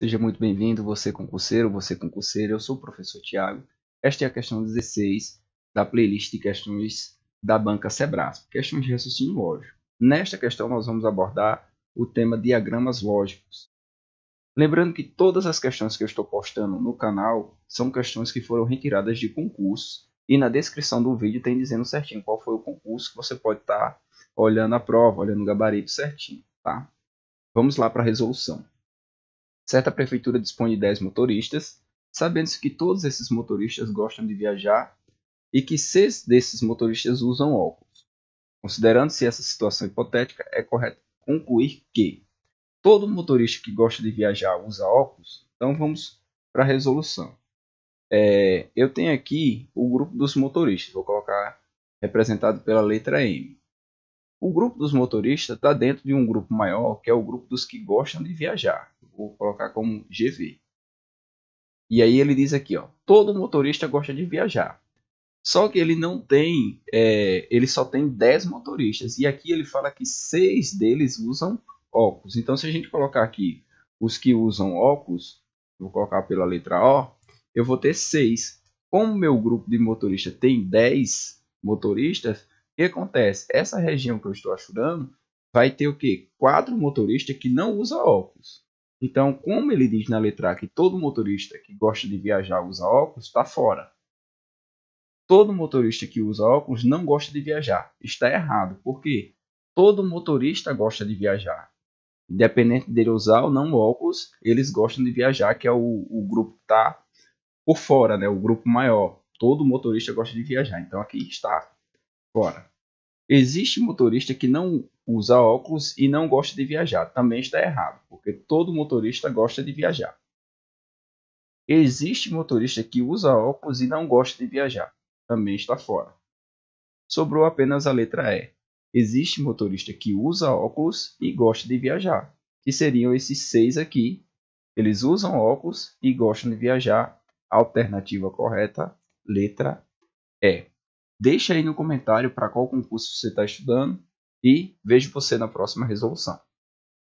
Seja muito bem-vindo, você concurseiro, você concurseiro, eu sou o professor Tiago. Esta é a questão 16 da playlist de questões da banca Sebrasp, questões de raciocínio lógico. Nesta questão nós vamos abordar o tema diagramas lógicos. Lembrando que todas as questões que eu estou postando no canal são questões que foram retiradas de concursos e na descrição do vídeo tem dizendo certinho qual foi o concurso que você pode estar tá olhando a prova, olhando o gabarito certinho, tá? Vamos lá para a resolução. Certa prefeitura dispõe de 10 motoristas, sabendo-se que todos esses motoristas gostam de viajar e que seis desses motoristas usam óculos. Considerando-se essa situação hipotética, é correto concluir que todo motorista que gosta de viajar usa óculos. Então vamos para a resolução. É, eu tenho aqui o grupo dos motoristas, vou colocar representado pela letra M. O grupo dos motoristas está dentro de um grupo maior, que é o grupo dos que gostam de viajar. Vou colocar como GV. E aí ele diz aqui, ó, todo motorista gosta de viajar. Só que ele não tem, é, ele só tem 10 motoristas. E aqui ele fala que seis deles usam óculos. Então, se a gente colocar aqui os que usam óculos, vou colocar pela letra O, eu vou ter seis. Como meu grupo de motoristas tem 10 motoristas, que acontece? Essa região que eu estou achurando vai ter o quê? Quatro motoristas que não usam óculos. Então, como ele diz na letra A que todo motorista que gosta de viajar usa óculos, está fora. Todo motorista que usa óculos não gosta de viajar. Está errado, porque todo motorista gosta de viajar. Independente dele usar ou não óculos, eles gostam de viajar, que é o, o grupo que está por fora, né? o grupo maior. Todo motorista gosta de viajar. Então aqui está Bora. Existe motorista que não usa óculos e não gosta de viajar. Também está errado, porque todo motorista gosta de viajar. Existe motorista que usa óculos e não gosta de viajar. Também está fora. Sobrou apenas a letra E. Existe motorista que usa óculos e gosta de viajar. Que seriam esses seis aqui. Eles usam óculos e gostam de viajar. Alternativa correta, letra E. Deixa aí no comentário para qual concurso você está estudando e vejo você na próxima resolução.